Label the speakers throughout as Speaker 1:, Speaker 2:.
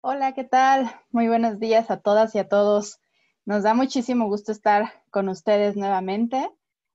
Speaker 1: Hola, ¿qué tal? Muy buenos días a todas y a todos. Nos da muchísimo gusto estar con ustedes nuevamente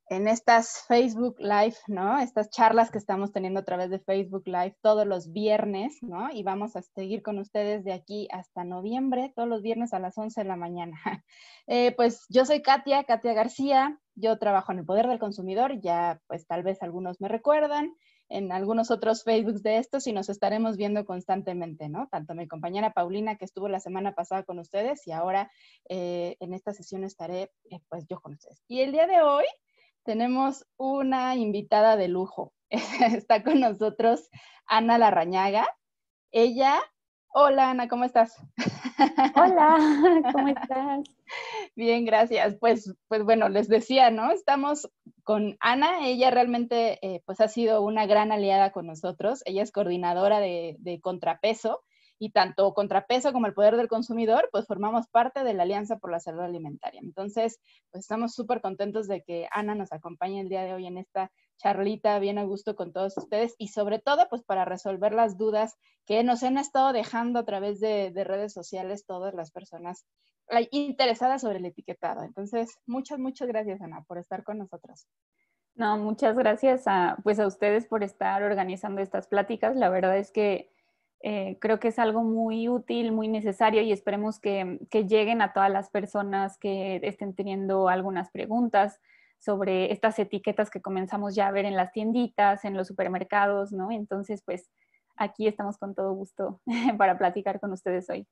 Speaker 1: en estas Facebook Live, ¿no? Estas charlas que estamos teniendo a través de Facebook Live todos los viernes, ¿no? Y vamos a seguir con ustedes de aquí hasta noviembre, todos los viernes a las 11 de la mañana. Eh, pues yo soy Katia, Katia García, yo trabajo en el Poder del Consumidor, ya pues tal vez algunos me recuerdan en algunos otros Facebooks de estos y nos estaremos viendo constantemente, ¿no? Tanto mi compañera Paulina, que estuvo la semana pasada con ustedes, y ahora eh, en esta sesión estaré, eh, pues, yo con ustedes. Y el día de hoy tenemos una invitada de lujo. Está con nosotros Ana Larrañaga. Ella, hola Ana, ¿cómo estás? Hola,
Speaker 2: ¿cómo estás?
Speaker 1: Bien, gracias. Pues, pues bueno, les decía, ¿no? Estamos con Ana. Ella realmente eh, pues ha sido una gran aliada con nosotros. Ella es coordinadora de, de Contrapeso y tanto Contrapeso como el Poder del Consumidor, pues formamos parte de la Alianza por la Salud Alimentaria. Entonces, pues estamos súper contentos de que Ana nos acompañe el día de hoy en esta charlita bien a gusto con todos ustedes y sobre todo pues para resolver las dudas que nos han estado dejando a través de, redes sociales todas las personas interesadas sobre el etiquetado. Entonces, muchas, muchas gracias Ana por estar con nosotros.
Speaker 2: No, muchas gracias a, pues a ustedes por estar organizando estas pláticas. La verdad es que eh, creo que es algo muy útil, muy necesario y esperemos que, lleguen a todas las personas que estén teniendo algunas preguntas, sobre estas etiquetas que comenzamos ya a ver en las tienditas, en los supermercados, ¿no? Entonces, pues aquí estamos con todo gusto para platicar con ustedes hoy.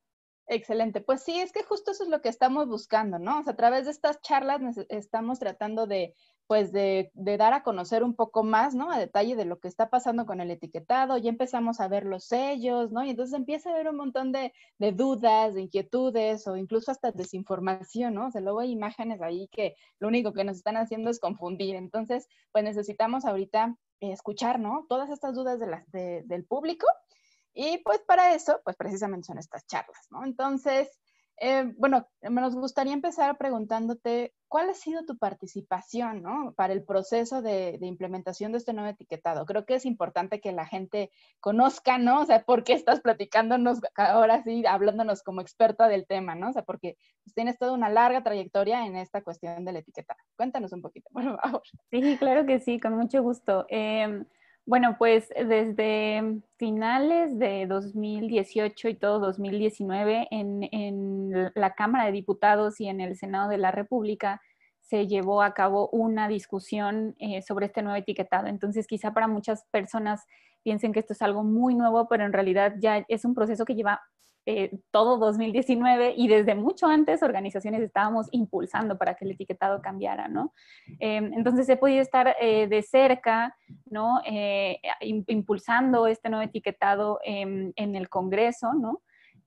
Speaker 2: Excelente. Pues sí, es que justo eso es lo que estamos
Speaker 1: buscando, ¿no? a través de estas charlas e, estamos tratando de, pues, de, dar a conocer un poco más, ¿no? A detalle de lo que está pasando con el etiquetado. Ya empezamos a ver los sellos, ¿no? Y entonces empieza a haber un montón de, dudas, de inquietudes o incluso hasta desinformación, ¿no? O luego hay imágenes ahí que lo único que nos están haciendo es confundir. Entonces, pues necesitamos ahorita escuchar, ¿no? Todas estas dudas de las, del público y pues para eso, pues precisamente son estas charlas, ¿no? Entonces, eh, bueno, nos gustaría empezar preguntándote cuál ha sido tu participación, ¿no? Para el proceso de, implementación de este nuevo etiquetado. Creo que es importante que la gente conozca, ¿no? O sea, por qué estás platicándonos ahora sí, hablándonos como experta del tema, ¿no? O sea, porque pues, tienes toda una larga trayectoria en esta cuestión del etiquetado. Cuéntanos un poquito,
Speaker 2: por favor. Sí, claro que sí, con mucho gusto. Eh... Bueno, pues eh, desde finales de 2018 y todo 2019 en, en, la Cámara de Diputados y en el Senado de la República se llevó a cabo una discusión eh, sobre este nuevo etiquetado. Entonces, quizá para muchas personas piensen que esto es algo muy nuevo, pero en realidad ya es un proceso que lleva eh, todo 2019 y desde mucho antes organizaciones estábamos impulsando para que el etiquetado cambiara, ¿no? Em, entonces he podido estar eh, de cerca, ¿no? Eh, impulsando este nuevo etiquetado em, en el Congreso, ¿no?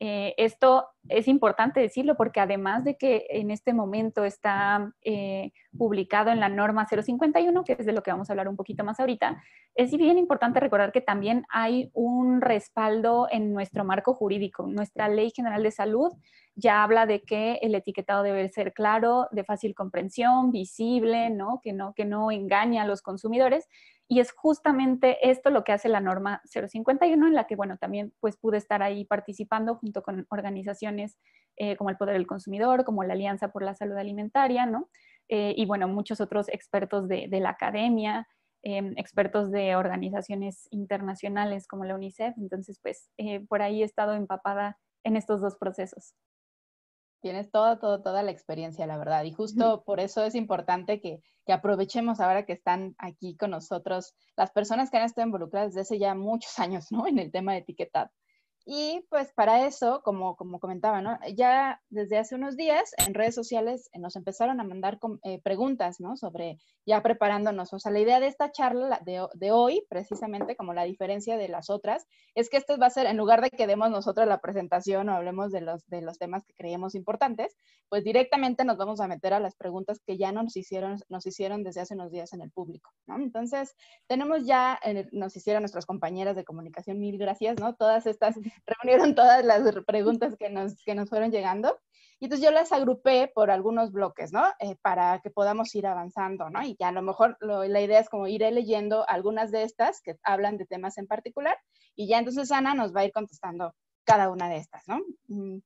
Speaker 2: Eh, esto es importante decirlo porque además de que en este momento está eh, publicado en la norma 051, que es de lo que vamos a hablar un poquito más ahorita, es bien importante recordar que también hay un respaldo en nuestro marco jurídico. Nuestra Ley General de Salud ya habla de que el etiquetado debe ser claro, de fácil comprensión, visible, Que, no, que no engaña a los consumidores y es justamente esto lo que hace la norma 051, en la que, bueno, también pues pude estar ahí participando junto con organizaciones eh, como el Poder del Consumidor, como la Alianza por la Salud Alimentaria, ¿no? Eh, y bueno, muchos otros expertos de, la academia, em, expertos de organizaciones internacionales como la UNICEF. Entonces, pues eh, por ahí he estado empapada en estos dos procesos.
Speaker 1: Tienes toda, toda, toda la experiencia, la verdad. Y justo por eso es importante que, aprovechemos ahora que están aquí con nosotros las personas que han estado involucradas desde hace ya muchos años, ¿no? En el tema de etiquetado. Y pues para eso, como, como comentaba, ya desde hace unos días en redes sociales eh, nos empezaron a mandar eh, preguntas ¿no? sobre ya preparándonos. O sea, la idea de esta charla de, hoy, precisamente como la diferencia de las otras, es que esto va a ser, en lugar de que demos nosotros la presentación o hablemos de los, de los temas que creemos importantes, pues directamente nos vamos a meter a las preguntas que ya nos hicieron, nos hicieron desde hace unos días en el público. ¿no? Entonces, tenemos ya, eh, nos hicieron nuestras compañeras de comunicación, mil gracias, ¿no? todas estas reunieron todas las preguntas que nos, que nos fueron llegando. Y entonces yo las agrupé por algunos bloques, ¿no? Eh, para que podamos ir avanzando, ¿no? Y ya a lo mejor la idea es como iré leyendo algunas de estas que hablan de temas en particular y ya entonces Ana nos va a ir contestando cada una de estas, ¿no? Mm.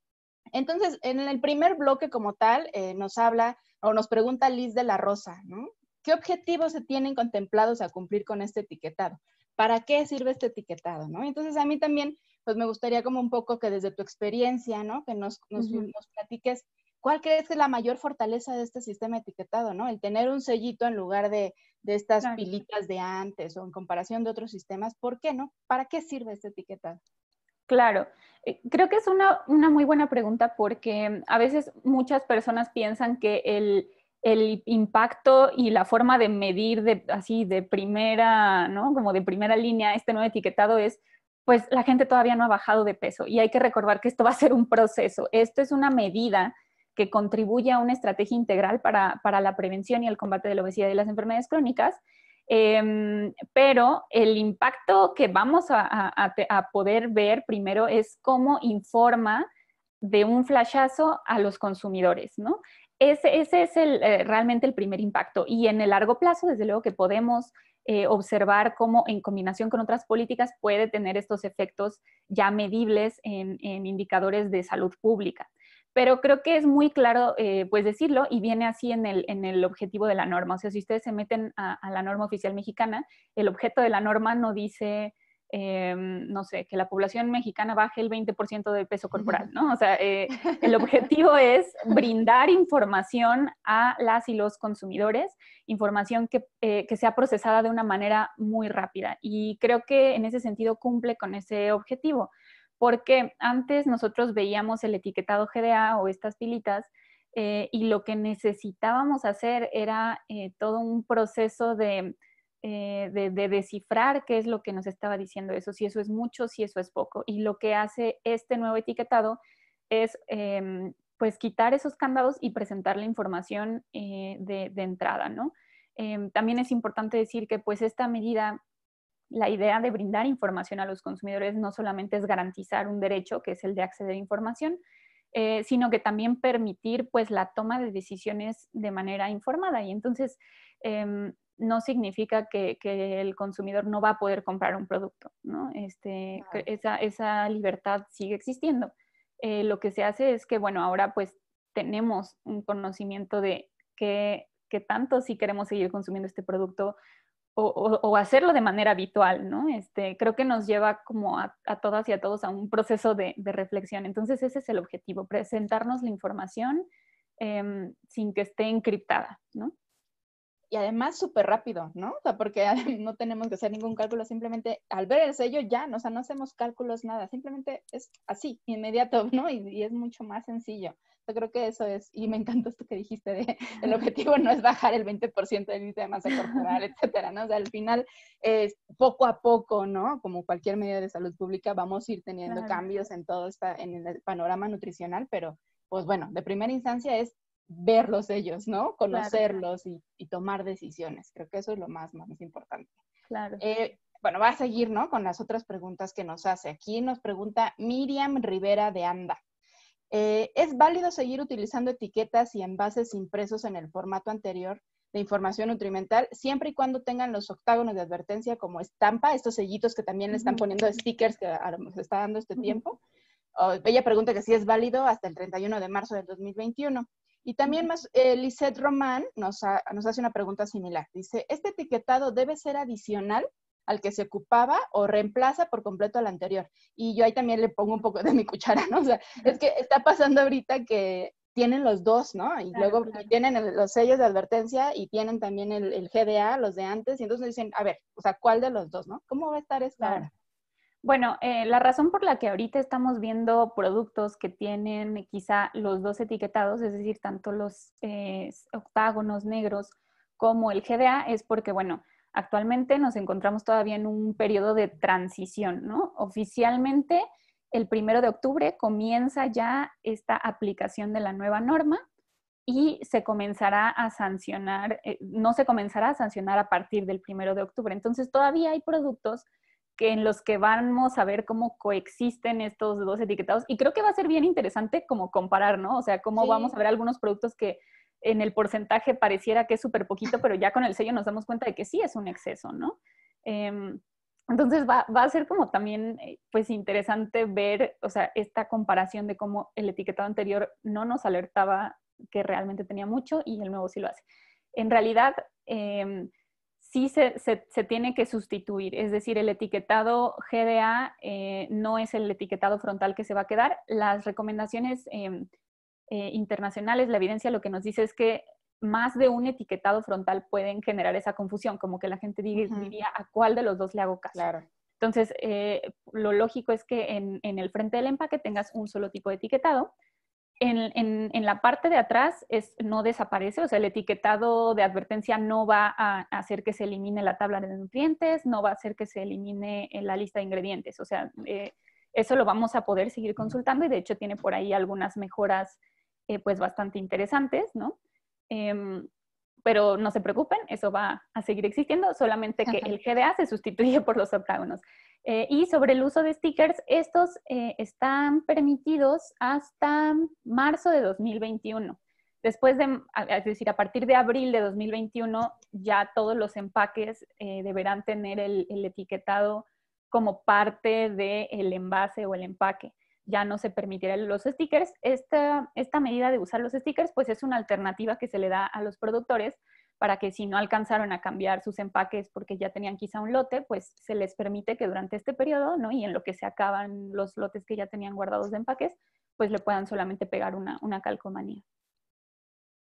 Speaker 1: Entonces, en el primer bloque como tal, eh, nos habla o nos pregunta Liz de la Rosa, ¿no? ¿Qué objetivos se tienen contemplados a cumplir con este etiquetado? ¿Para qué sirve este etiquetado? ¿no? Entonces, a mí también pues me gustaría como un poco que desde tu experiencia, ¿no? Que nos, platiques ¿cuál crees que es la mayor fortaleza de este sistema etiquetado, no? El tener un sellito en lugar de, estas pilitas de antes o en comparación de otros sistemas, ¿por qué no? ¿Para qué sirve este etiquetado?
Speaker 2: Claro, eh, creo que es una, muy buena pregunta porque a veces muchas personas piensan que el, el impacto y la forma de medir de, así de primera, ¿no? Como de primera línea este nuevo etiquetado es pues la gente todavía no ha bajado de peso y hay que recordar que esto va a ser un proceso. Esto es una medida que contribuye a una estrategia integral para, la prevención y el combate de la obesidad y las enfermedades crónicas, em, pero el impacto que vamos a, poder ver primero es cómo informa de un flashazo a los consumidores, ¿no? Ese, es eh, realmente el primer impacto. Y en el largo plazo, desde luego que podemos eh, observar cómo en combinación con otras políticas puede tener estos efectos ya medibles en, indicadores de salud pública. Pero creo que es muy claro eh, pues decirlo y viene así en el, en el, objetivo de la norma. O sea, si ustedes se meten a, a la norma oficial mexicana, el objeto de la norma no dice Em, no sé, que la población mexicana baje el 20% del peso corporal, ¿no? O sea, eh, el objetivo es brindar información a las y los consumidores, información que, eh, que, sea procesada de una manera muy rápida. Y creo que en ese sentido cumple con ese objetivo, porque antes nosotros veíamos el etiquetado GDA o estas pilitas. Eh, y lo que necesitábamos hacer era todo un proceso de eh, de, descifrar qué es lo que nos estaba diciendo eso, si eso es mucho, si eso es poco. Y lo que hace este nuevo etiquetado es em, pues quitar esos candados y presentar la información eh, de, entrada, ¿no? Em, también es importante decir que pues esta medida, la idea de brindar información a los consumidores no solamente es garantizar un derecho, que es el de acceder a información, eh, sino que también permitir pues la toma de decisiones de manera informada. Y entonces em, no significa que, el consumidor no va a poder comprar un producto, ¿no? Este, esa, libertad sigue existiendo. Eh, lo que se hace es que, bueno, ahora pues tenemos un conocimiento de qué, tanto si queremos seguir consumiendo este producto o, hacerlo de manera habitual, ¿no? Este, creo que nos lleva como a, todas y a todos a un proceso de, reflexión. Entonces ese es el objetivo, presentarnos la información em, sin que esté encriptada, ¿no? y además súper rápido, ¿no? O sea, porque
Speaker 1: no tenemos que hacer ningún cálculo, simplemente al ver el sello ya, o sea, no hacemos cálculos, nada, simplemente es así, inmediato, ¿no? Y, es mucho más sencillo. Yo creo que eso es, y me encantó esto que dijiste de el objetivo no es bajar el 20% del índice de masa corporal, etcétera, ¿no? O sea, al final es poco a poco, ¿no? Como cualquier medida de salud pública, vamos a ir teniendo cambios en todo esta, en el panorama nutricional, pero pues bueno, de primera instancia es verlos ellos, ¿no? Conocerlos y, tomar decisiones. Creo que eso es lo más, más importante. Claro. Eh, bueno, va a seguir, ¿no? Con las otras preguntas que nos hace. Aquí nos pregunta Miriam Rivera de Anda. Eh, ¿Es válido seguir utilizando etiquetas y envases impresos en el formato anterior de información nutrimental siempre y cuando tengan los octágonos de advertencia como estampa, estos sellitos que también le están poniendo stickers que nos está dando este tiempo? ella pregunta que si es válido hasta el 31 de marzo del 2021. Y también más, eh, Román nos, hace una pregunta similar. Dice, ¿este etiquetado debe ser adicional al que se ocupaba o reemplaza por completo al anterior? Y yo ahí también le pongo un poco de mi cuchara, ¿no? O sea, es que está pasando ahorita que tienen los dos, ¿no? Y luego tienen los sellos de advertencia y tienen también el, GDA, los de antes, y entonces dicen, a ver, o
Speaker 2: sea, ¿cuál de los dos, no? ¿Cómo va a estar esta bueno, eh, la razón por la que ahorita estamos viendo productos que tienen quizá los dos etiquetados, es decir, tanto los eh, octágonos negros como el GDA, es porque, bueno, actualmente nos encontramos todavía en un periodo de transición, ¿no? Oficialmente, el primero de octubre comienza ya esta aplicación de la nueva norma y se comenzará a sancionar, eh, no se comenzará a sancionar a partir del primero de octubre. Entonces, todavía hay productos que en los que vamos a ver cómo coexisten estos dos etiquetados. Y creo que va a ser bien interesante como comparar, ¿no? O sea, cómo vamos a ver algunos productos que en el porcentaje pareciera que es súper poquito, pero ya con el sello nos damos cuenta de que sí es un exceso, ¿no? Em, entonces va, a ser como también, eh, pues interesante ver, o sea, esta comparación de cómo el etiquetado anterior no nos alertaba que realmente tenía mucho y el nuevo sí lo hace. En realidad, em, sí se, tiene que sustituir, es decir, el etiquetado GDA eh, no es el etiquetado frontal que se va a quedar. Las recomendaciones em, eh, internacionales, la evidencia lo que nos dice es que más de un etiquetado frontal pueden generar esa confusión, como que la gente diría a cuál de los dos le hago caso. Claro. Entonces, eh, lo lógico es que en, el frente del empaque tengas un solo tipo de etiquetado en, la parte de atrás no desaparece, o sea, el etiquetado de advertencia no va a hacer que se elimine la tabla de nutrientes, no va a hacer que se elimine eh, la lista de ingredientes, o sea, eh, eso lo vamos a poder seguir consultando y de hecho tiene por ahí algunas mejoras eh, pues bastante interesantes, ¿no? Em, pero no se preocupen, eso va a seguir existiendo, solamente que el GDA se sustituye por los octágonos. Eh, y sobre el uso de stickers, estos eh, están permitidos hasta marzo de 2021. Después de, es decir, a partir de abril de 2021, ya todos los empaques eh, deberán tener el, etiquetado como parte del envase o el empaque. Ya no se permitirán los stickers. Esta, esta medida de usar los stickers, pues es una alternativa que se le da a los productores para que si no alcanzaron a cambiar sus empaques porque ya tenían quizá un lote, pues se les permite que durante este periodo, ¿no? Y en lo que se acaban los lotes que ya tenían guardados de empaques, pues le puedan solamente pegar una, calcomanía.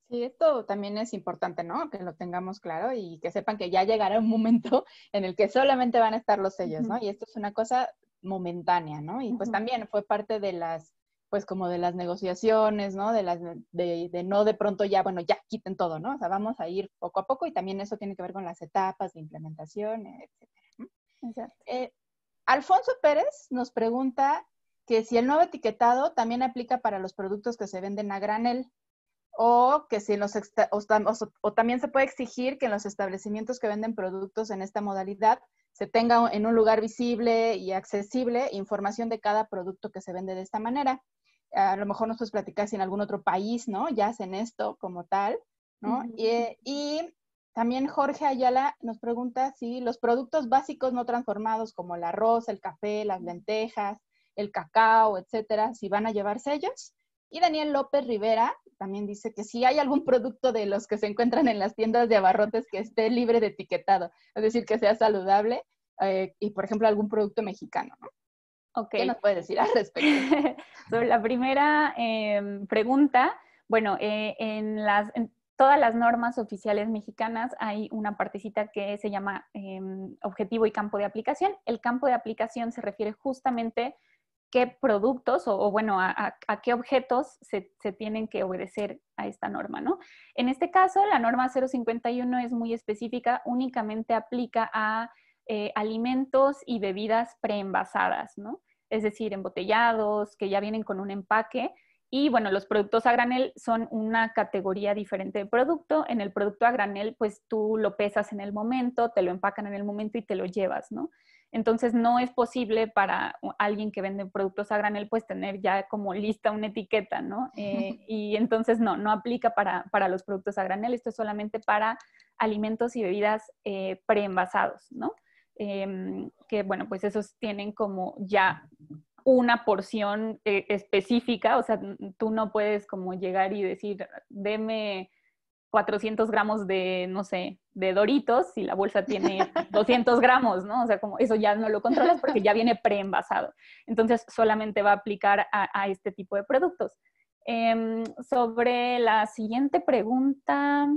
Speaker 1: Sí, esto también es importante, ¿no? Que lo tengamos claro y que sepan que ya llegará un momento en el que solamente van a estar los sellos, ¿no? Y esto es una cosa momentánea, ¿no? Y pues también fue parte de las pues como de las negociaciones, ¿no? De, las, de, no de pronto ya, bueno, ya quiten todo, ¿no? O sea, vamos a ir poco a poco y también eso tiene que ver con las etapas de implementación, etc. Eh, Alfonso Pérez nos pregunta que si el nuevo etiquetado también aplica para los productos que se venden a granel o que si los o también se puede exigir que en los establecimientos que venden productos en esta modalidad se tenga en un lugar visible y accesible información de cada producto que se vende de esta manera. A lo mejor nos puedes platicar si en algún otro país, ¿no? Ya hacen esto como tal, ¿no? y, y también Jorge Ayala nos pregunta si los productos básicos no transformados como el arroz, el café, las lentejas, el cacao, etcétera, si van a llevar sellos. Y Daniel López Rivera también dice que si hay algún producto de los que se encuentran en las tiendas de abarrotes que esté libre de etiquetado, es decir, que sea saludable eh, y, por ejemplo, algún producto mexicano, ¿no? ¿Qué nos puede decir al respecto?
Speaker 2: Sobre la primera em, pregunta, bueno, eh, en, las, todas las normas oficiales mexicanas hay una partecita que se llama em, objetivo y campo de aplicación. El campo de aplicación se refiere justamente qué productos o, bueno, a, qué objetos se, tienen que obedecer a esta norma, ¿no? En este caso, la norma 051 es muy específica, únicamente aplica a eh, alimentos y bebidas preenvasadas, ¿no? Es decir, embotellados, que ya vienen con un empaque. Y bueno, los productos a granel son una categoría diferente de producto. En el producto a granel, pues tú lo pesas en el momento, te lo empacan en el momento y te lo llevas, ¿no? Entonces no es posible para alguien que vende productos a granel pues tener ya como lista una etiqueta, ¿no? Eh, y entonces no, no aplica para, para, los productos a granel, esto es solamente para alimentos y bebidas pre eh, preenvasados, ¿no? Em, que bueno, pues esos tienen como ya una porción eh, específica, o sea, tú no puedes como llegar y decir, deme 400 gramos de, no sé, de doritos y la bolsa tiene 200 gramos, ¿no? O sea, como eso ya no lo controlas porque ya viene preenvasado. Entonces, solamente va a aplicar a, este tipo de productos. Em, sobre la siguiente pregunta...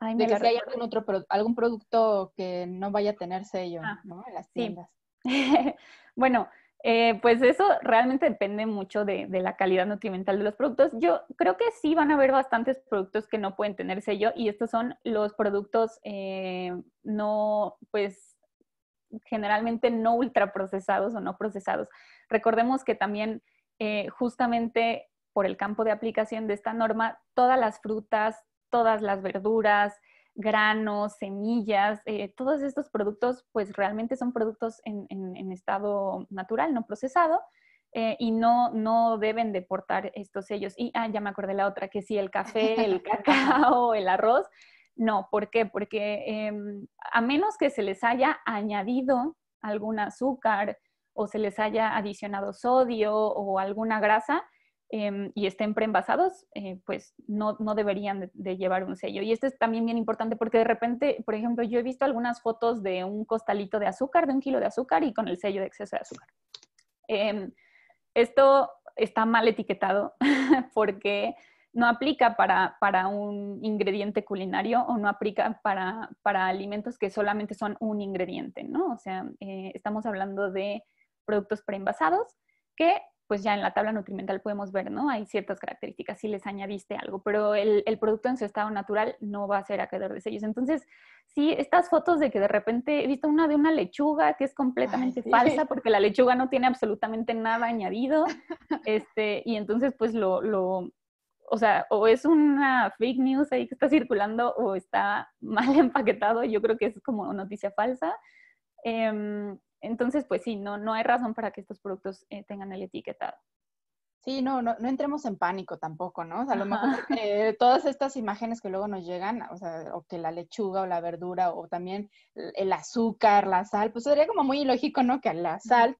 Speaker 1: de que hay algún,
Speaker 2: otro, algún producto que no vaya a tener sello, ah, ¿no? En las tiendas. bueno, eh, pues eso realmente depende mucho de, la calidad nutrimental de los productos. Yo creo que sí van a haber bastantes productos que no pueden tener sello y estos son los productos eh, no, pues generalmente no ultraprocesados o no procesados. Recordemos que también eh, justamente por el campo de aplicación de esta norma, todas las frutas, todas las verduras, granos, semillas, eh, todos estos productos pues realmente son productos en, estado natural, no procesado, eh, y no, no deben deportar estos sellos. Y ah, ya me acordé la otra, que sí, el café, el cacao, el arroz. No, ¿por qué? Porque em, a menos que se les haya añadido algún azúcar o se les haya adicionado sodio o alguna grasa, Em, y estén preenvasados, eh, pues no, deberían de, llevar un sello. Y esto es también bien importante porque de repente, por ejemplo, yo he visto algunas fotos de un costalito de azúcar, de un kilo de azúcar y con el sello de exceso de azúcar. Em, esto está mal etiquetado porque no aplica para, para, un ingrediente culinario o no aplica para, alimentos que solamente son un ingrediente, ¿no? O sea, eh, estamos hablando de productos preenvasados que pues ya en la tabla nutrimental podemos ver, ¿no? Hay ciertas características si les añadiste algo, pero el, producto en su estado natural no va a ser acreedor de sellos. Entonces, sí, estas fotos de que de repente he visto una de una lechuga que es completamente falsa porque la lechuga no tiene absolutamente nada añadido, este, y entonces pues lo, o sea, o es una fake news ahí que está circulando o está mal empaquetado, yo creo que es como noticia falsa. Em, entonces, pues sí, no, no hay razón para que estos productos eh, tengan el etiquetado. Sí, no, no, entremos en pánico tampoco,
Speaker 1: ¿no? O sea, a lo mejor eh, todas estas imágenes que luego nos llegan, o sea, o que la lechuga o la verdura o también el azúcar, la sal, pues sería como muy ilógico, ¿no? Que la sal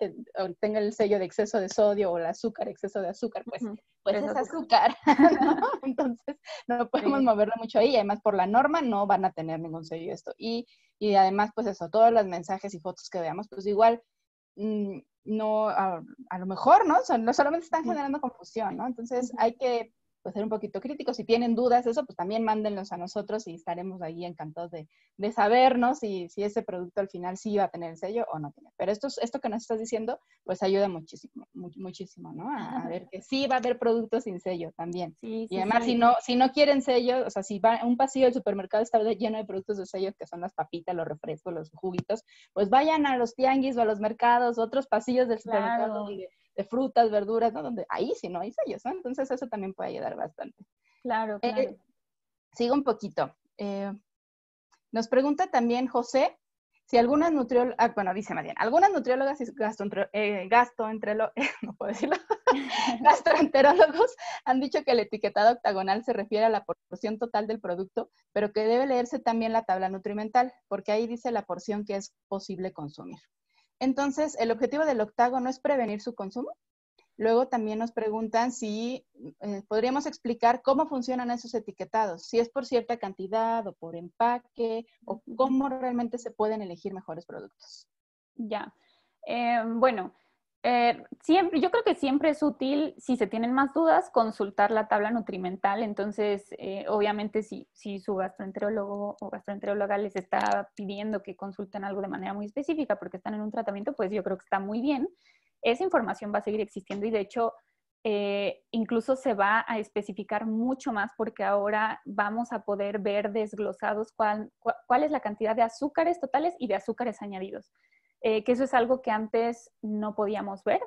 Speaker 1: tenga el sello de exceso de sodio o el azúcar, exceso de azúcar, pues, pues es, azúcar, ¿no? Entonces, no podemos moverlo mucho ahí. Y además, por la norma no van a tener ningún sello esto. Y, y además, pues eso, todos los mensajes y fotos que veamos, pues igual mm, no, a, lo mejor, ¿no? Son, no solamente están generando confusión, ¿no? Entonces hay que pues, ser un poquito críticos. Si tienen dudas, eso, pues también mándenlos a nosotros y estaremos ahí encantados de, de sabernos si, si ese producto al final sí va a tener sello o no tiene. Pero esto, esto que nos estás diciendo, pues ayuda muchísimo, muchísimo, ¿no? A, ver que sí va a haber productos sin sello también.
Speaker 2: y además, si, no, si
Speaker 1: no quieren sello, o sea, si va, un pasillo del supermercado está lleno de productos de sello, que son las papitas, los refrescos, los juguitos, pues vayan a los tianguis o a los mercados, otros pasillos del supermercado de frutas, verduras, ¿no? ahí sí no hay sellos, ¿no? Entonces eso también puede ayudar bastante. Claro, eh, claro. sigo un poquito. Eh, nos pregunta también José si algunas nutriólogas, ah, bueno, dice Mariana, algunas nutriólogas y eh, los, no puedo decirlo, gastroenterólogos han dicho que el etiquetado octagonal se refiere a la porción total del producto, pero que debe leerse también la tabla nutrimental, porque ahí dice la porción que es posible consumir. Entonces, el objetivo del octágono es prevenir su consumo. Luego también nos preguntan si eh, podríamos explicar cómo funcionan esos etiquetados, si es por cierta cantidad o por empaque o cómo realmente se pueden elegir mejores productos.
Speaker 2: Ya. Eh, bueno, eh, siempre, yo creo que siempre es útil, si se tienen más dudas, consultar la tabla nutrimental. Entonces, eh, obviamente, si, su gastroenterólogo o gastroenteróloga les está pidiendo que consulten algo de manera muy específica porque están en un tratamiento, pues yo creo que está muy bien. Esa información va a seguir existiendo y de hecho, eh, incluso se va a especificar mucho más porque ahora vamos a poder ver desglosados cuál es la cantidad de azúcares totales y de azúcares añadidos. Eh, que eso es algo que antes no podíamos ver.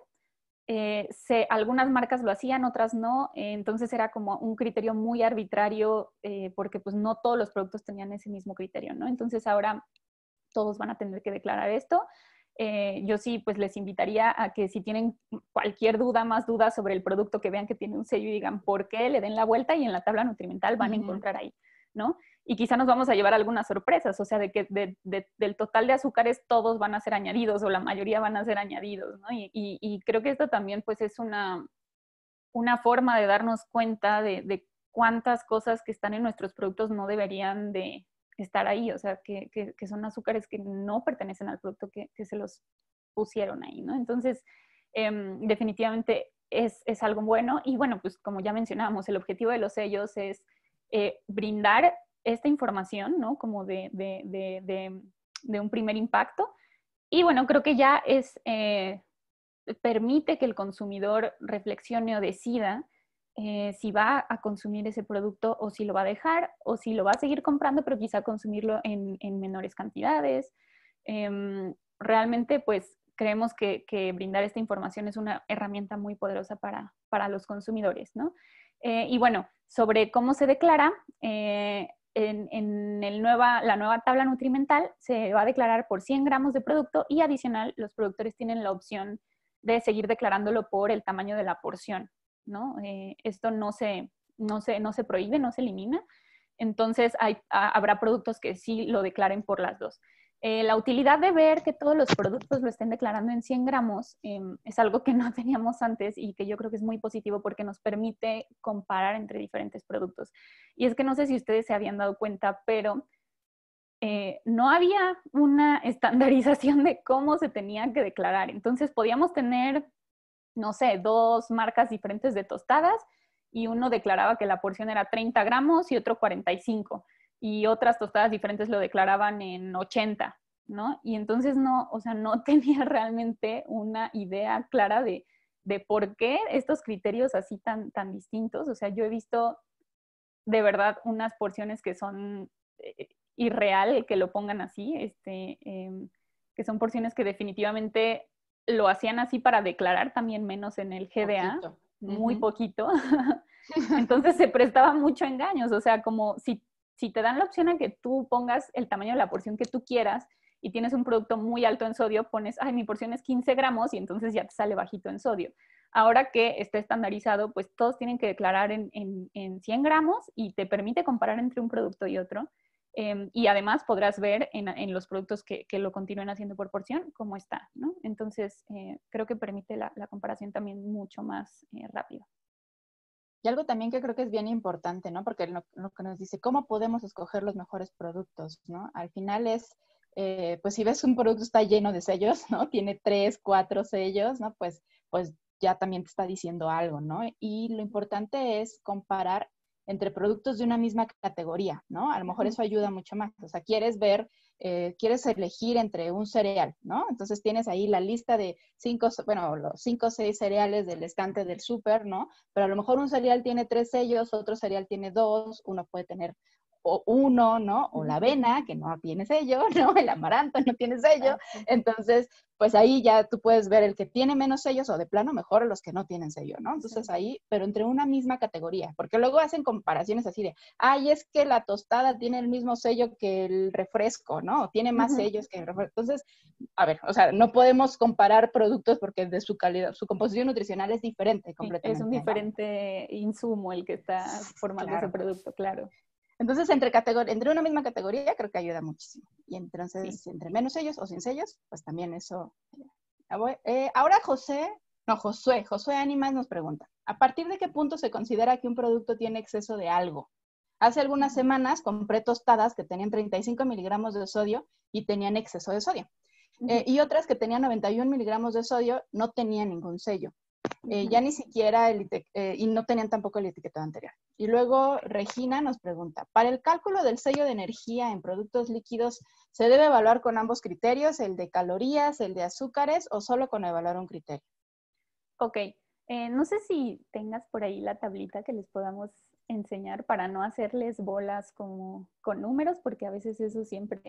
Speaker 2: Eh, algunas marcas lo hacían, otras no, eh, entonces era como un criterio muy arbitrario porque pues, no todos los productos tenían ese mismo criterio, ¿no? Entonces ahora todos van a tener que declarar esto. yo sí, pues les invitaría a que si tienen cualquier duda, más dudas sobre el producto que vean que tiene un sello y digan por qué, le den la vuelta y en la tabla nutrimental van a encontrar ahí ¿no? Y quizá nos vamos a llevar algunas sorpresas, o sea, de que del total de azúcares todos van a ser añadidos o la mayoría van a ser añadidos, ¿no? Y, creo que esto también pues es una, una forma de darnos cuenta de, cuántas cosas que están en nuestros productos no deberían de estar ahí, o sea, que, son azúcares que no pertenecen al producto que, se los pusieron ahí, ¿no? Entonces, em, definitivamente es, es, algo bueno. Y bueno, pues como ya mencionábamos, el objetivo de los sellos es eh, brindar esta información, ¿no? Como de, un primer impacto. Y bueno, creo que ya es, eh, permite que el consumidor reflexione o decida eh, si va a consumir ese producto o si lo va a dejar o si lo va a seguir comprando, pero quizá consumirlo en, menores cantidades. Em, realmente, pues creemos que, brindar esta información es una herramienta muy poderosa para, para los consumidores, ¿no? Eh, y bueno, sobre cómo se declara, eh, en, la nueva tabla nutrimental se va a declarar por 100 gramos de producto y adicional los productores tienen la opción de seguir declarándolo por el tamaño de la porción, ¿no? Eh, esto no se, no, no se prohíbe, no se elimina. Entonces, habrá productos que sí lo declaren por las dos. Eh, la utilidad de ver que todos los productos lo estén declarando en 100 gramos em, es algo que no teníamos antes y que yo creo que es muy positivo porque nos permite comparar entre diferentes productos. Y es que no sé si ustedes se habían dado cuenta, pero eh, no había una estandarización de cómo se tenía que declarar. Entonces podíamos tener, no sé, dos marcas diferentes de tostadas y uno declaraba que la porción era 30 gramos y otro 45 y otras tostadas diferentes lo declaraban en 80, ¿no? Y entonces no, o sea, no tenía realmente una idea clara de, por qué estos criterios así tan, tan distintos. O sea, yo he visto de verdad unas porciones que son eh, irreal que lo pongan así, este, em, que son porciones que definitivamente lo hacían así para declarar también menos en el GDA, muy poquito. Entonces se prestaba mucho engaños, o sea, como si si te dan la opción en que tú pongas el tamaño de la porción que tú quieras y tienes un producto muy alto en sodio, pones, ay, mi porción es 15 gramos y entonces ya te sale bajito en sodio. Ahora que está estandarizado, pues todos tienen que declarar en, 100 gramos y te permite comparar entre un producto y otro. Em, y además podrás ver en, los productos que, lo continúen haciendo por porción cómo está, Entonces, eh, creo que permite la, comparación también mucho más eh, rápida. Y
Speaker 1: algo también que creo que es bien
Speaker 2: importante,
Speaker 1: ¿no? Porque lo, que nos dice, ¿cómo podemos escoger los mejores productos, ¿no? Al final es, eh, pues si ves un producto está lleno de sellos, ¿no? Tiene tres, cuatro sellos, ¿no? Pues, pues ya también te está diciendo algo, ¿no? Y lo importante es comparar entre productos de una misma categoría, ¿no? A lo mejor eso ayuda mucho más. O sea, quieres ver eh, quieres elegir entre un cereal, ¿no? Entonces tienes ahí la lista de cinco, bueno, los cinco o seis cereales del estante del súper, ¿no? Pero a lo mejor un cereal tiene tres sellos, otro cereal tiene dos, uno puede tener o uno, ¿no? O la avena, que no tiene sello, ¿no? El amaranto no tiene sello. Entonces, pues ahí ya tú puedes ver el que tiene menos sellos o de plano mejor los que no tienen sello, ¿no? Entonces ahí, pero entre una misma categoría, porque luego hacen comparaciones así de, ay, es que la tostada tiene el mismo sello que el refresco, ¿no? tiene más sellos que el refresco. Entonces, a ver, o sea, no podemos comparar productos porque de su calidad, su composición nutricional es diferente completamente. es un diferente insumo el que está formando ese producto, claro. Entonces, entre, entre una misma categoría creo que ayuda muchísimo. Y entonces, entre menos sellos o sin sellos, pues también eso. Eh, ahora José, no, Josué, Josué Ánimas nos pregunta, ¿a partir de qué punto se considera que un producto tiene exceso de algo? Hace algunas semanas compré tostadas que tenían 35 miligramos de sodio y tenían exceso de sodio. Eh, y otras que tenían 91 miligramos de sodio no tenían ningún sello. Eh, ya ni siquiera el eh, y no tenían tampoco el etiquetado anterior. Y luego Regina nos pregunta, para el cálculo del sello de energía en productos líquidos, ¿se debe evaluar con ambos criterios, el de calorías, el de azúcares o solo con evaluar un criterio?
Speaker 2: Ok, eh, no sé si tengas por ahí la tablita que les podamos enseñar para no hacerles bolas como con números, porque a veces eso siempre,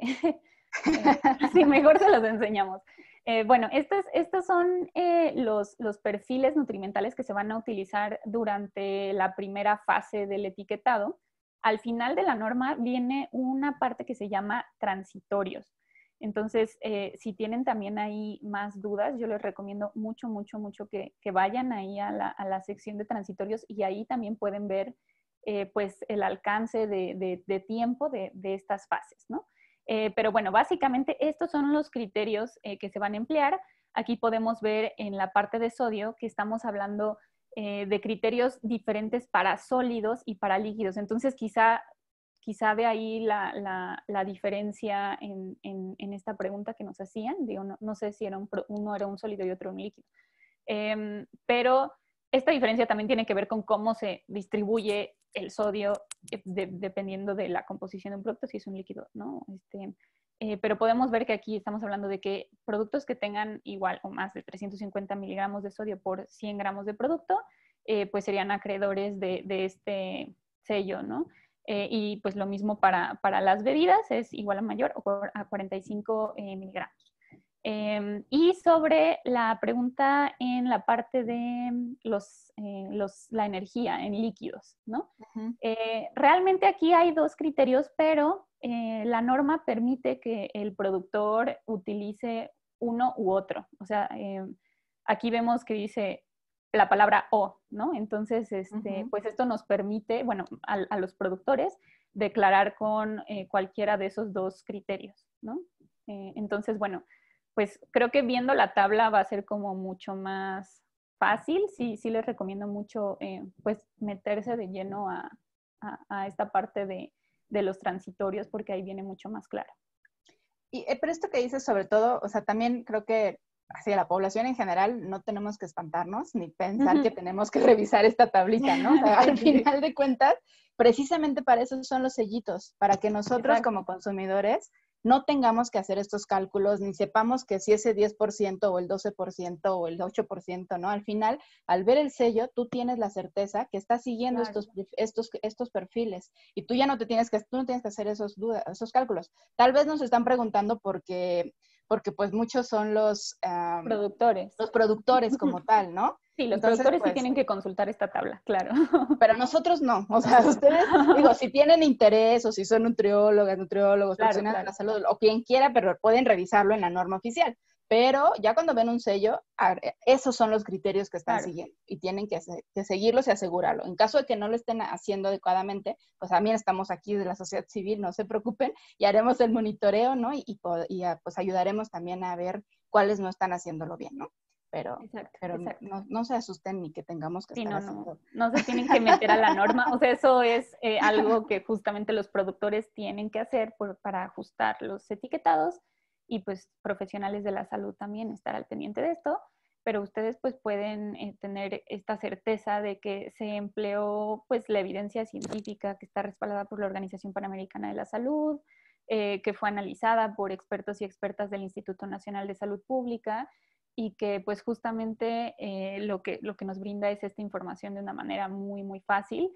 Speaker 2: así eh, mejor se los enseñamos. Eh, bueno, estos, estos son eh, los, los, perfiles nutrimentales que se van a utilizar durante la primera fase del etiquetado. Al final de la norma viene una parte que se llama transitorios. Entonces, si tienen también ahí más dudas, yo les recomiendo mucho, mucho, mucho que, que vayan ahí a la, a la sección de transitorios y ahí también pueden ver eh, pues el alcance de, tiempo de, estas fases, ¿no? Eh, pero bueno, básicamente estos son los criterios eh, que se van a emplear. Aquí podemos ver en la parte de sodio que estamos hablando de criterios diferentes para sólidos y para líquidos. Entonces, quizá, quizá de ahí la, diferencia en, esta pregunta que nos hacían. Digo, no, sé si era uno era un sólido y otro un líquido. Em, pero esta diferencia también tiene que ver con cómo se distribuye el sodio, eh, dependiendo de la composición de un producto, si es un líquido, ¿no? Este, eh, pero podemos ver que aquí estamos hablando de que productos que tengan igual o más de 350 miligramos de sodio por 100 gramos de producto, eh, pues serían acreedores de, este sello, ¿no? y pues lo mismo para, para, las bebidas, es igual a mayor o a 45 miligramos. Em, y sobre la pregunta en la parte de los, eh, la energía en líquidos, ¿no? Eh, realmente aquí hay dos criterios, pero eh, la norma permite que el productor utilice uno u otro. O sea, aquí vemos que dice la palabra o, ¿no? Entonces, este, pues esto nos permite, bueno, a los productores declarar con cualquiera de esos dos criterios, ¿no? entonces, bueno, pues creo que viendo la tabla va a ser como mucho más fácil. Sí, sí les recomiendo mucho eh, pues meterse de lleno a, esta parte de, los transitorios porque ahí viene mucho más claro.
Speaker 1: Y, eh, pero esto que dices sobre todo, o sea, también creo que hacia la población en general no tenemos que espantarnos ni pensar que tenemos que revisar esta tablita, ¿no? al final de cuentas, precisamente para eso son los sellitos, para que nosotros como consumidores no tengamos que hacer estos cálculos ni sepamos que si ese 10% o el 12% o el 8%, ¿no? Al final, al ver el sello, tú tienes la certeza que estás siguiendo estos, estos perfiles y tú ya no te tienes que, tú no tienes que hacer esos, dudas, esos cálculos. Tal vez nos están preguntando por qué porque pues muchos son los... productores. Los productores como tal, ¿no? Sí, los productores sí pues tienen que consultar esta tabla, claro. Pero nosotros no. O sea, ustedes, digo, si tienen interés o si son nutriólogas, nutriólogos, profesionales de la salud o quien quiera, pero pueden revisarlo en la norma oficial. Pero ya cuando ven un sello, esos son los criterios que están siguiendo y tienen que, seguirlos y asegurarlo. En caso de que no lo estén haciendo adecuadamente, pues también estamos aquí de la sociedad civil, no se preocupen, y haremos el monitoreo, ¿no? Y, ah, pues ayudaremos también a ver cuáles no están haciéndolo bien, ¿no? pero, No, se asusten ni que tengamos que sí, no, no, se tienen que meter a la norma,
Speaker 2: o sea, eso es eh, algo que justamente los productores tienen que hacer para ajustar los etiquetados y pues profesionales de la salud también estar al pendiente de esto, pero ustedes pues pueden eh, tener esta certeza de que se empleó pues la evidencia científica que está respaldada por la Organización Panamericana de la Salud, eh, que fue analizada por expertos y expertas del Instituto Nacional de Salud Pública y que pues justamente eh, lo, que, lo que nos brinda es esta información de una manera muy, muy fácil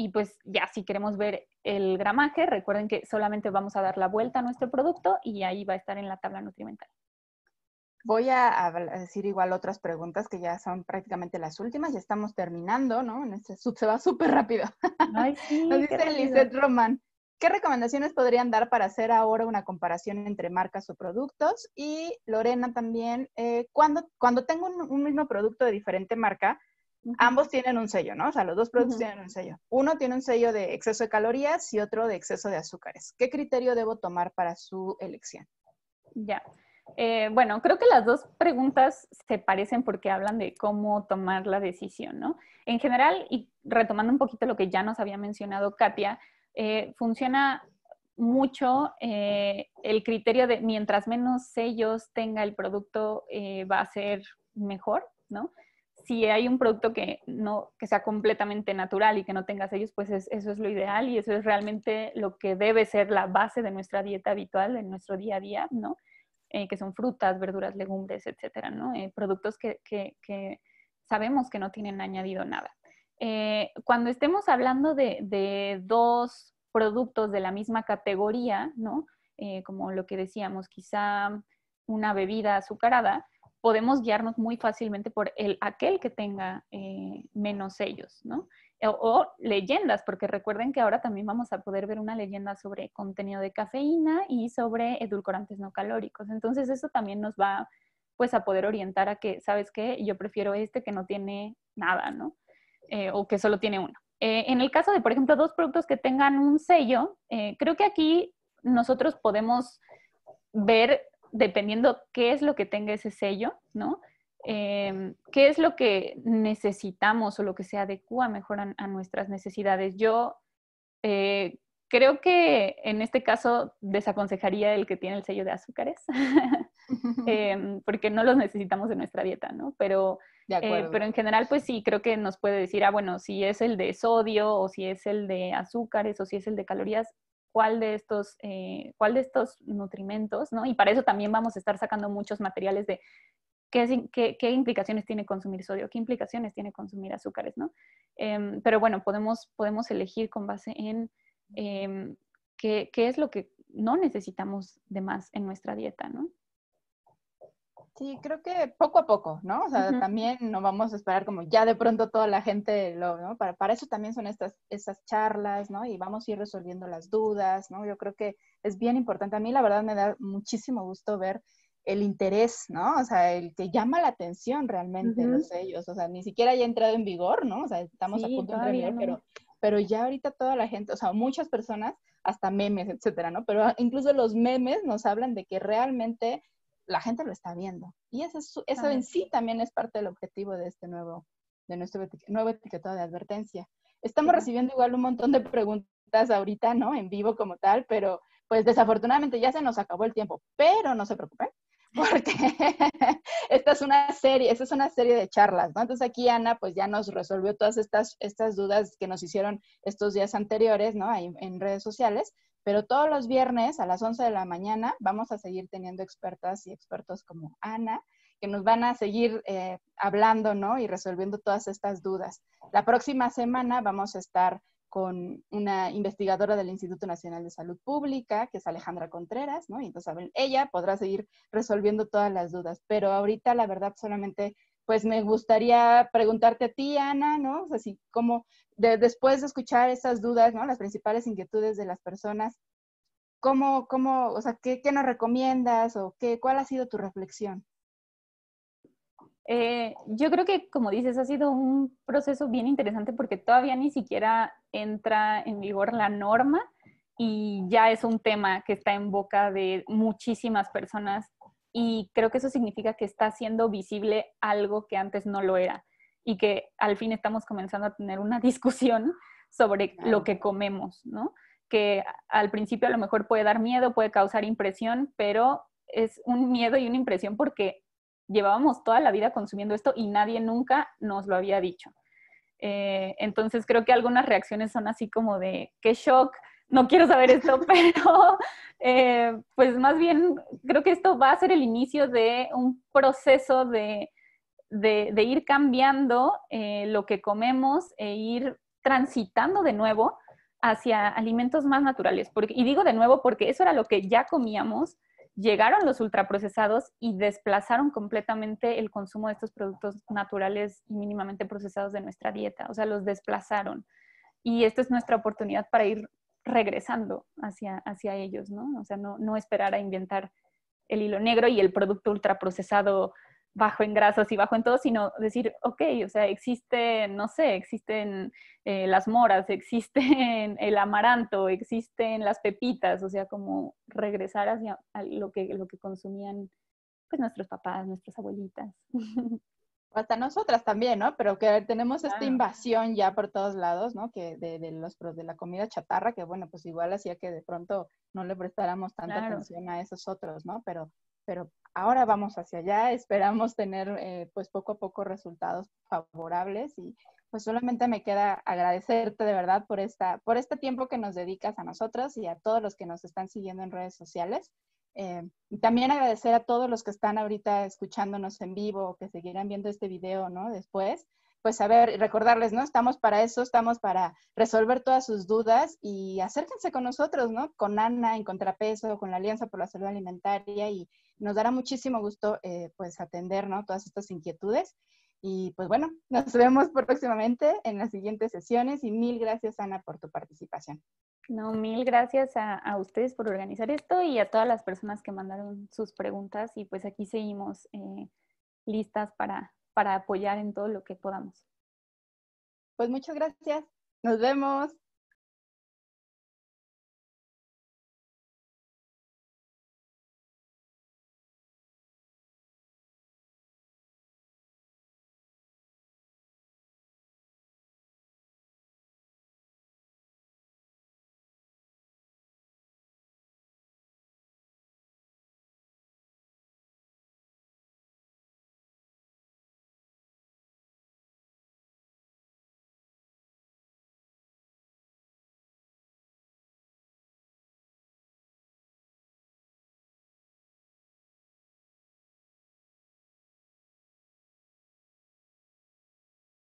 Speaker 2: y pues ya si queremos ver el gramaje, recuerden que solamente vamos a dar la vuelta a nuestro producto y ahí va a estar en la tabla nutrimental.
Speaker 1: Voy a decir igual otras preguntas que ya son prácticamente las últimas, ya estamos terminando, ¿no? En este sub se va súper rápido. Nos dice Lizette Román, ¿qué recomendaciones podrían dar para hacer ahora una comparación entre marcas o productos? Y Lorena también, eh, cuando, cuando tengo un mismo producto de diferente marca, Ambos tienen un sello, ¿no? O sea, los dos productos tienen un sello. Uno tiene un sello de exceso de calorías y otro de exceso de azúcares. ¿Qué criterio debo tomar para su elección?
Speaker 2: Ya. Eh, bueno, creo que las dos preguntas se parecen porque hablan de cómo tomar la decisión, ¿no? En general, y retomando un poquito lo que ya nos había mencionado Katia, eh, funciona mucho eh, el criterio de mientras menos sellos tenga el producto va a ser mejor, ¿no? si hay un producto que, no, que sea completamente natural y que no tenga sellos, pues eso es lo ideal y eso es realmente lo que debe ser la base de nuestra dieta habitual, de nuestro día a día, ¿no? Eh, que son frutas, verduras, legumbres, etcétera, ¿no? Eh, productos que, que, sabemos que no tienen añadido nada. Eh, cuando estemos hablando de, de, dos productos de la misma categoría, ¿no? como lo que decíamos, quizá una bebida azucarada, podemos guiarnos muy fácilmente por el aquel que tenga eh, menos sellos, ¿no? O, leyendas, porque recuerden que ahora también vamos a poder ver una leyenda sobre contenido de cafeína y sobre edulcorantes no calóricos. Entonces eso también nos va pues a poder orientar a que, ¿sabes qué? Yo prefiero este que no tiene nada, ¿no? Eh, o que solo tiene uno. Eh, en el caso de, por ejemplo, dos productos que tengan un sello, creo que aquí nosotros podemos ver dependiendo qué es lo que tenga ese sello, ¿no? Em, qué es lo que necesitamos o lo que se adecua mejor a, nuestras necesidades. Yo eh, creo que en este caso desaconsejaría el que tiene el sello de azúcares, em, porque no los necesitamos en nuestra dieta, ¿no? Pero, eh, pero en general, pues sí, creo que nos puede decir, ah, bueno, si es el de sodio o si es el de azúcares o si es el de calorías, cuál de estos, eh, cuál de estos nutrimentos, ¿no? Y para eso también vamos a estar sacando muchos materiales de qué, implicaciones tiene consumir sodio, qué implicaciones tiene consumir azúcares, ¿no? Em, pero bueno, podemos, podemos elegir con base en em, qué, es lo que no necesitamos de más en nuestra dieta, ¿no?
Speaker 1: Sí, creo que poco a poco, ¿no? O sea, también no vamos a esperar como ya de pronto toda la gente lo, ¿no? Para, para eso también son estas esas charlas, ¿no? Y vamos a ir resolviendo las dudas, ¿no? Yo creo que es bien importante. A mí la verdad me da muchísimo gusto ver el interés, ¿no? O sea, el que llama la atención realmente los sellos. O sea, ni siquiera ya ha entrado en vigor, ¿no? O sea, estamos a punto de entrar pero, pero ya ahorita toda la gente, o sea, muchas personas, hasta memes, etcétera, ¿no? Pero ah, incluso los memes nos hablan de que realmente la gente lo está viendo. Y eso, en sí también es parte del objetivo de este nuevo, de nuestro nuevo etiquetado de advertencia. Estamos recibiendo igual un montón de preguntas ahorita, ¿no? En vivo como tal, pero pues desafortunadamente ya se nos acabó el tiempo, pero no se preocupen. Porque esta es una serie, esta es una serie de charlas, ¿no? Entonces aquí Ana pues ya nos resolvió todas estas, estas dudas que nos hicieron estos días anteriores, ¿no? en redes sociales. Pero todos los viernes a las 11 de la mañana vamos a seguir teniendo expertas y expertos como Ana, que nos van a seguir eh, hablando ¿no? y resolviendo todas estas dudas. La próxima semana vamos a estar con una investigadora del Instituto Nacional de Salud Pública, que es Alejandra Contreras, ¿no? Y entonces ella podrá seguir resolviendo todas las dudas, pero ahorita la verdad solamente pues me gustaría preguntarte a ti, Ana, ¿no? O sea, como después de escuchar esas dudas, ¿no? Las principales inquietudes de las personas, ¿cómo, cómo o sea, qué, nos recomiendas o qué, cuál ha sido tu
Speaker 2: reflexión? Eh, yo creo que, como dices, ha sido un proceso bien interesante porque todavía ni siquiera entra en vigor la norma y ya es un tema que está en boca de muchísimas personas y creo que eso significa que está siendo visible algo que antes no lo era y que al fin estamos comenzando a tener una discusión sobre lo que comemos, ¿no? Que al principio a lo mejor puede dar miedo, puede causar impresión, pero es un miedo y una impresión porque llevábamos toda la vida consumiendo esto y nadie nunca nos lo había dicho. Eh, entonces creo que algunas reacciones son así como de qué shock, no quiero saber esto, pero eh, pues más bien creo que esto va a ser el inicio de un proceso de, de, ir cambiando eh, lo que comemos e ir transitando de nuevo hacia alimentos más naturales. y digo de nuevo porque eso era lo que ya comíamos, llegaron los ultraprocesados y desplazaron completamente el consumo de estos productos naturales y mínimamente procesados de nuestra dieta, o sea, los desplazaron. Y esta es nuestra oportunidad para ir regresando hacia, hacia ellos, ¿no? O sea, no, no esperar a inventar el hilo negro y el producto ultraprocesado bajo en grasas y bajo en todo, sino decir, ok, o sea, existe, no sé, existen eh, las moras, existen el amaranto, existen las pepitas, o sea, como regresar hacia lo que, lo que consumían pues nuestros papás, nuestras abuelitas. hasta nosotras también, ¿no? Pero que tenemos esta
Speaker 1: invasión ya por todos lados, ¿no? Que de, los de la comida chatarra, que bueno, pues igual hacía que de pronto no le prestáramos tanta atención a esos otros, ¿no? Pero, pero ahora vamos hacia allá, esperamos tener eh, pues poco a poco resultados favorables y pues solamente me queda agradecerte de verdad por esta, por este tiempo que nos dedicas a nosotros y a todos los que nos están siguiendo en redes sociales. Eh, y también agradecer a todos los que están ahorita escuchándonos en vivo, o que seguirán viendo este video, Después, pues a ver, recordarles, ¿no? Estamos para eso, estamos para resolver todas sus dudas y acérquense con nosotros, ¿no? Con Ana en Contrapeso, con la Alianza por la Salud Alimentaria y nos dará muchísimo gusto, eh, pues, atender, ¿no? Todas estas inquietudes. Y pues bueno, nos vemos próximamente en las siguientes sesiones y mil gracias Ana por tu participación.
Speaker 2: No, mil gracias a, ustedes por organizar esto y a todas las personas que mandaron sus preguntas y pues aquí seguimos eh, listas para apoyar en todo lo que podamos. Pues muchas gracias.
Speaker 1: Nos vemos.